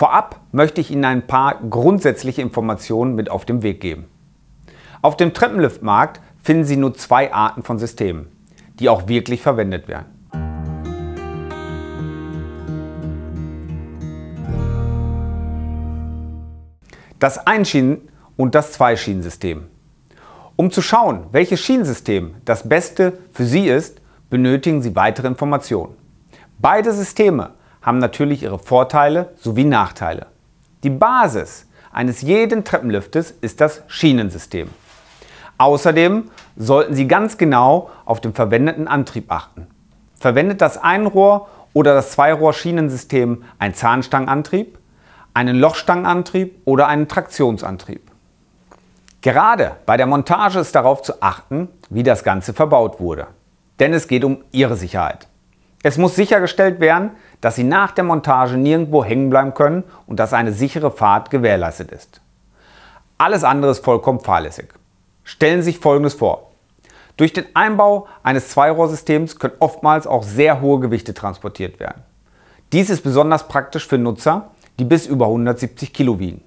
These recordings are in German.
Vorab möchte ich Ihnen ein paar grundsätzliche Informationen mit auf den Weg geben. Auf dem Treppenliftmarkt finden Sie nur zwei Arten von Systemen, die auch wirklich verwendet werden. Das Einschienen- und das Zweischienensystem. Um zu schauen, welches Schienensystem das beste für Sie ist, benötigen Sie weitere Informationen. Beide Systeme haben natürlich ihre Vorteile sowie Nachteile. Die Basis eines jeden Treppenliftes ist das Schienensystem. Außerdem sollten Sie ganz genau auf den verwendeten Antrieb achten. Verwendet das Einrohr- oder das Zweirohr-Schienensystem einen Zahnstangenantrieb, einen Lochstangenantrieb oder einen Traktionsantrieb? Gerade bei der Montage ist darauf zu achten, wie das Ganze verbaut wurde. Denn es geht um Ihre Sicherheit. Es muss sichergestellt werden, dass Sie nach der Montage nirgendwo hängen bleiben können und dass eine sichere Fahrt gewährleistet ist. Alles andere ist vollkommen fahrlässig. Stellen Sie sich Folgendes vor. Durch den Einbau eines Zweirohrsystems können oftmals auch sehr hohe Gewichte transportiert werden. Dies ist besonders praktisch für Nutzer, die bis über 170 Kilo wiegen.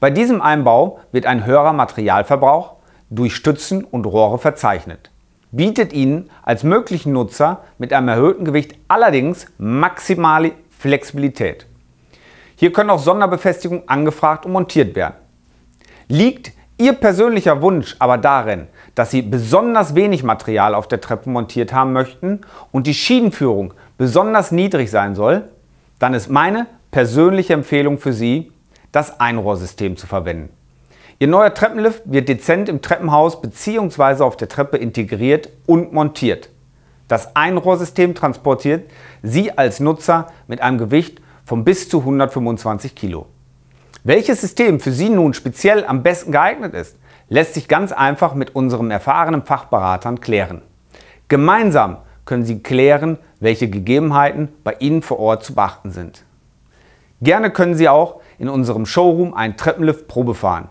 Bei diesem Einbau wird ein höherer Materialverbrauch durch Stützen und Rohre verzeichnet bietet Ihnen als möglichen Nutzer mit einem erhöhten Gewicht allerdings maximale Flexibilität. Hier können auch Sonderbefestigungen angefragt und montiert werden. Liegt Ihr persönlicher Wunsch aber darin, dass Sie besonders wenig Material auf der Treppe montiert haben möchten und die Schienenführung besonders niedrig sein soll, dann ist meine persönliche Empfehlung für Sie, das Einrohrsystem zu verwenden. Ihr neuer Treppenlift wird dezent im Treppenhaus bzw. auf der Treppe integriert und montiert. Das Einrohrsystem transportiert Sie als Nutzer mit einem Gewicht von bis zu 125 Kilo. Welches System für Sie nun speziell am besten geeignet ist, lässt sich ganz einfach mit unseren erfahrenen Fachberatern klären. Gemeinsam können Sie klären, welche Gegebenheiten bei Ihnen vor Ort zu beachten sind. Gerne können Sie auch in unserem Showroom einen Treppenlift Probe fahren.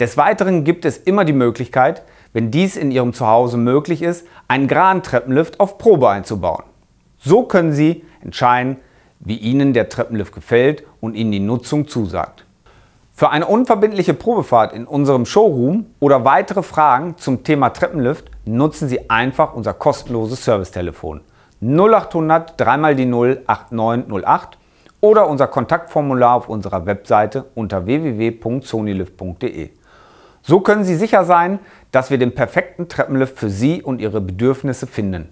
Des Weiteren gibt es immer die Möglichkeit, wenn dies in Ihrem Zuhause möglich ist, einen gran Treppenlift auf Probe einzubauen. So können Sie entscheiden, wie Ihnen der Treppenlift gefällt und Ihnen die Nutzung zusagt. Für eine unverbindliche Probefahrt in unserem Showroom oder weitere Fragen zum Thema Treppenlift nutzen Sie einfach unser kostenloses Servicetelefon 0800 3 die 0 8908 oder unser Kontaktformular auf unserer Webseite unter www.sonilift.de. So können Sie sicher sein, dass wir den perfekten Treppenlift für Sie und Ihre Bedürfnisse finden.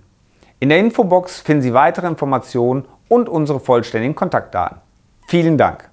In der Infobox finden Sie weitere Informationen und unsere vollständigen Kontaktdaten. Vielen Dank!